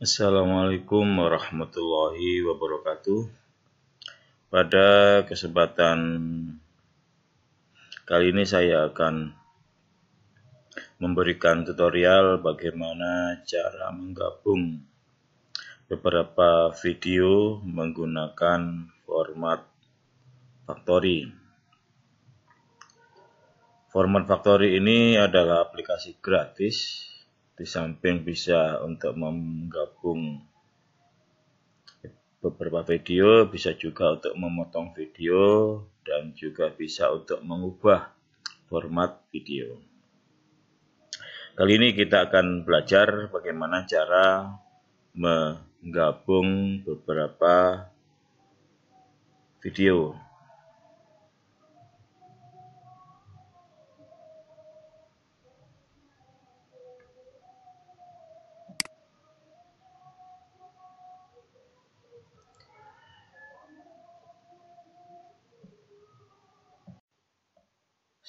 Assalamualaikum warahmatullahi wabarakatuh. Pada kesempatan kali ini saya akan memberikan tutorial bagaimana cara menggabung beberapa video menggunakan format Factory. Format Factory ini adalah aplikasi gratis di samping bisa untuk menggabung beberapa video bisa juga untuk memotong video dan juga bisa untuk mengubah format video kali ini kita akan belajar bagaimana cara menggabung beberapa video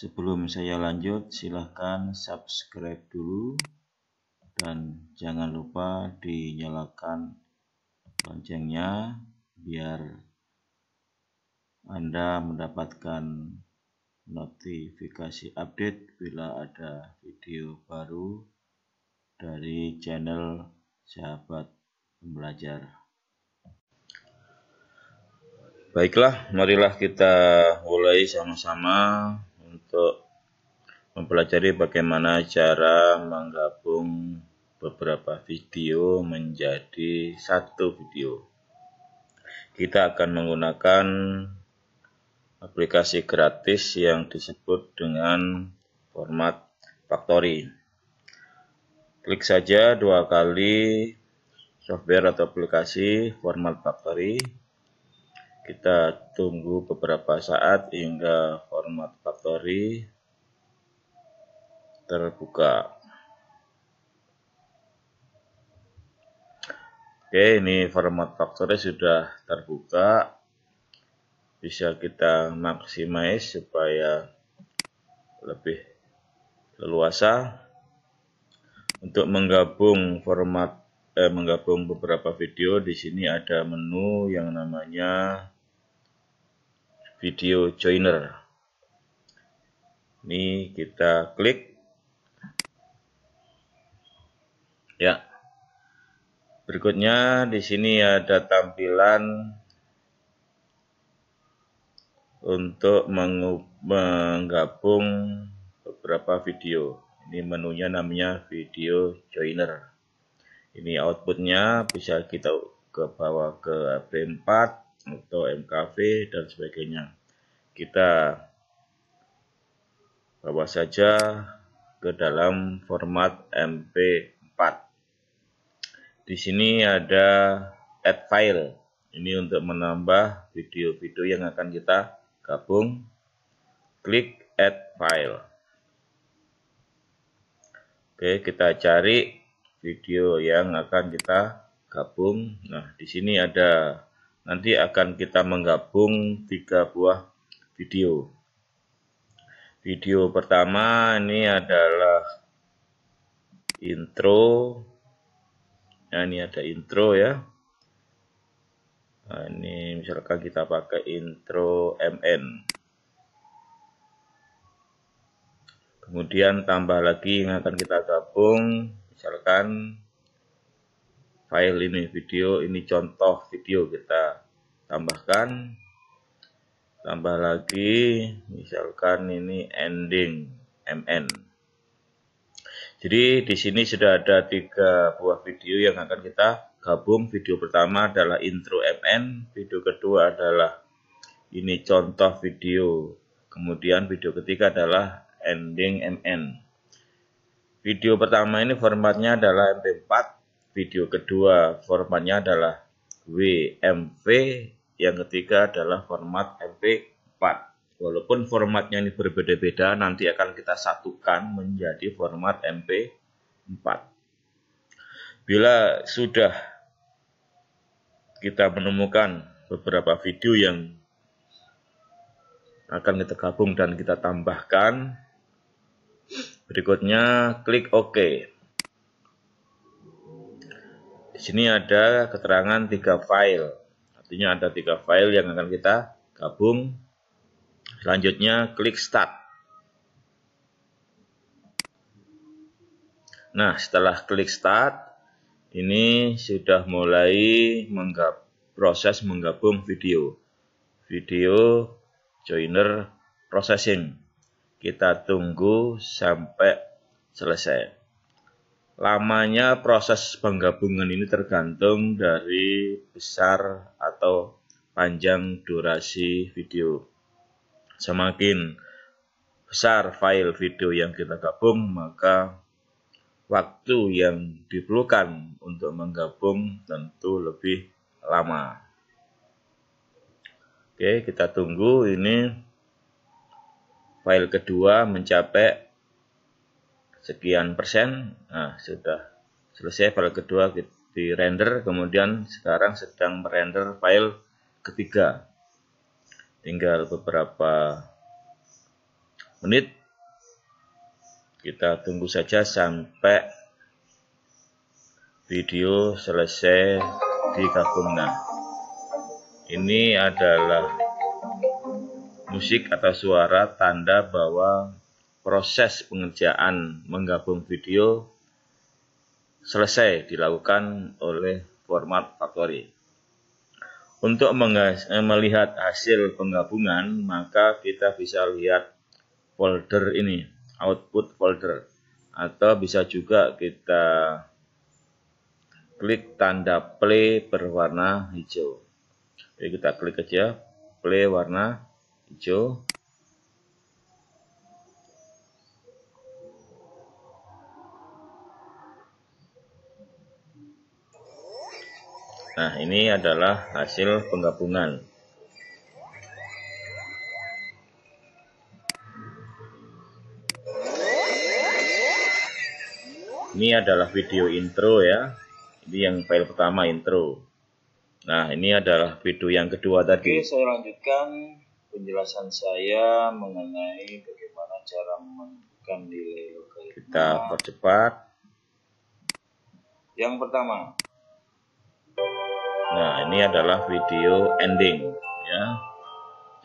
Sebelum saya lanjut, silahkan subscribe dulu dan jangan lupa dinyalakan loncengnya biar Anda mendapatkan notifikasi update bila ada video baru dari channel sahabat pembelajar. Baiklah, marilah kita mulai sama-sama untuk mempelajari bagaimana cara menggabung beberapa video menjadi satu video. Kita akan menggunakan aplikasi gratis yang disebut dengan format Factory. Klik saja dua kali software atau aplikasi format Factory. Kita tunggu beberapa saat hingga Factory terbuka. Oke, ini format faktornya sudah terbuka. Bisa kita maximize supaya lebih leluasa untuk menggabung format eh, menggabung beberapa video di sini ada menu yang namanya video joiner ini kita klik. Ya. Berikutnya di sini ada tampilan untuk menggabung beberapa video. Ini menunya namanya video joiner. Ini outputnya bisa kita ke bawah ke B4 atau MKV dan sebagainya. Kita bawa saja ke dalam format MP4. Di sini ada add file. Ini untuk menambah video-video yang akan kita gabung. Klik add file. Oke, kita cari video yang akan kita gabung. Nah, di sini ada nanti akan kita menggabung tiga buah video video pertama ini adalah intro nah ini ada intro ya nah, ini misalkan kita pakai intro MN kemudian tambah lagi yang akan kita gabung misalkan file ini video ini contoh video kita tambahkan tambah lagi misalkan ini ending MN jadi di sini sudah ada tiga buah video yang akan kita gabung video pertama adalah intro MN video kedua adalah ini contoh video kemudian video ketiga adalah ending MN video pertama ini formatnya adalah MP4 video kedua formatnya adalah WMV yang ketiga adalah format MP4. Walaupun formatnya ini berbeda-beda, nanti akan kita satukan menjadi format MP4. Bila sudah kita menemukan beberapa video yang akan kita gabung dan kita tambahkan. Berikutnya klik OK. Di sini ada keterangan tiga file. Artinya ada tiga file yang akan kita gabung. Selanjutnya klik Start. Nah, setelah klik Start, ini sudah mulai menggab, proses menggabung video. Video joiner processing. Kita tunggu sampai selesai lamanya proses penggabungan ini tergantung dari besar atau panjang durasi video. Semakin besar file video yang kita gabung, maka waktu yang diperlukan untuk menggabung tentu lebih lama. Oke, kita tunggu ini file kedua mencapai sekian persen nah sudah selesai file kedua di render kemudian sekarang sedang merender file ketiga tinggal beberapa menit kita tunggu saja sampai video selesai di kagumna ini adalah musik atau suara tanda bahwa proses pengerjaan menggabung video selesai dilakukan oleh format factory. Untuk eh, melihat hasil penggabungan, maka kita bisa lihat folder ini, output folder. Atau bisa juga kita klik tanda play berwarna hijau. Jadi kita klik aja play warna hijau. Nah, ini adalah hasil penggabungan. Ini adalah video intro ya. Ini yang file pertama intro. Nah, ini adalah video yang kedua tadi. Oke, saya lanjutkan penjelasan saya mengenai bagaimana cara menentukan nilai logaritma. Kita percepat. Yang pertama, Nah, ini adalah video ending ya.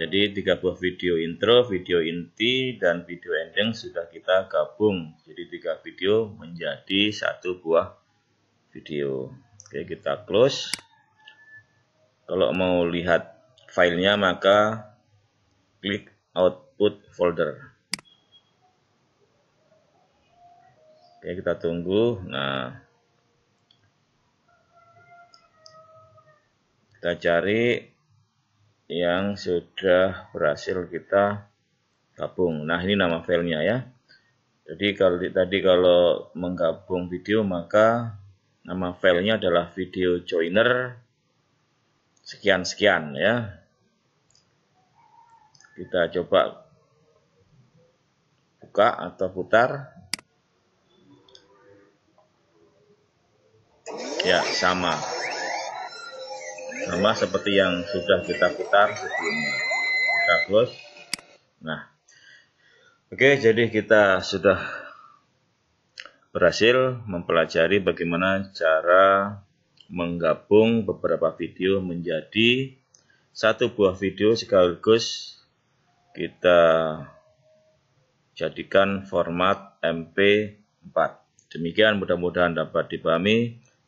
Jadi tiga buah video intro, video inti, dan video ending sudah kita gabung. Jadi tiga video menjadi satu buah video. Oke, kita close. Kalau mau lihat filenya maka klik output folder. Oke, kita tunggu. Nah, kita cari yang sudah berhasil kita gabung nah ini nama filenya ya jadi kalau tadi kalau menggabung video maka nama filenya adalah video joiner sekian-sekian ya kita coba buka atau putar ya sama sama seperti yang sudah kita putar sebelumnya kita close nah oke jadi kita sudah berhasil mempelajari bagaimana cara menggabung beberapa video menjadi satu buah video sekaligus kita jadikan format MP4 demikian mudah-mudahan dapat dipahami